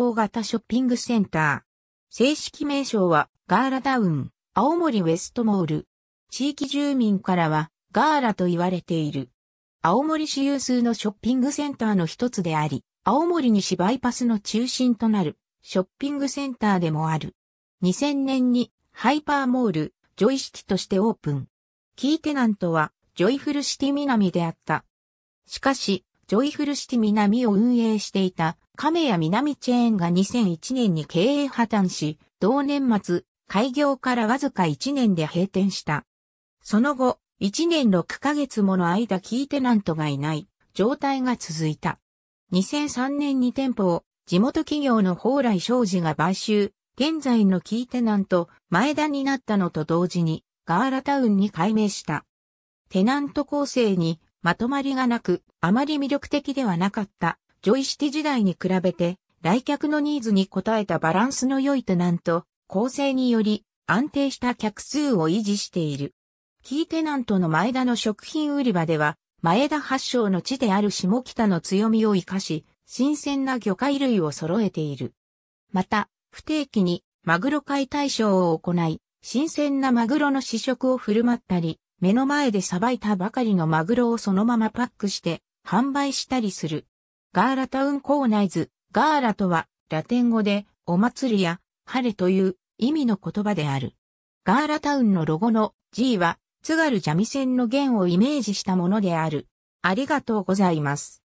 方型ショッピングセンター。正式名称はガーラタウン、青森ウェストモール。地域住民からはガーラと言われている。青森市有数のショッピングセンターの一つであり、青森西バイパスの中心となるショッピングセンターでもある。2000年にハイパーモール、ジョイシティとしてオープン。キーテナントはジョイフルシティ南であった。しかし、ジョイフルシティ南を運営していた亀谷南チェーンが2001年に経営破綻し、同年末、開業からわずか1年で閉店した。その後、1年6ヶ月もの間キーテナントがいない状態が続いた。2003年に店舗を地元企業の蓬莱商事が買収、現在のキーテナント、前田になったのと同時に、ガーラタウンに改名した。テナント構成にまとまりがなく、あまり魅力的ではなかったジョイシティ時代に比べて、来客のニーズに応えたバランスの良いテナント、構成により、安定した客数を維持している。キーテナントの前田の食品売り場では、前田発祥の地である下北の強みを活かし、新鮮な魚介類を揃えている。また、不定期にマグロ解体ショーを行い、新鮮なマグロの試食を振る舞ったり、目の前でさばいたばかりのマグロをそのままパックして販売したりする。ガーラタウンコーナイズ、ガーラとは、ラテン語で、お祭りや、晴れという意味の言葉である。ガーラタウンのロゴの G は、津軽三味線の弦をイメージしたものである。ありがとうございます。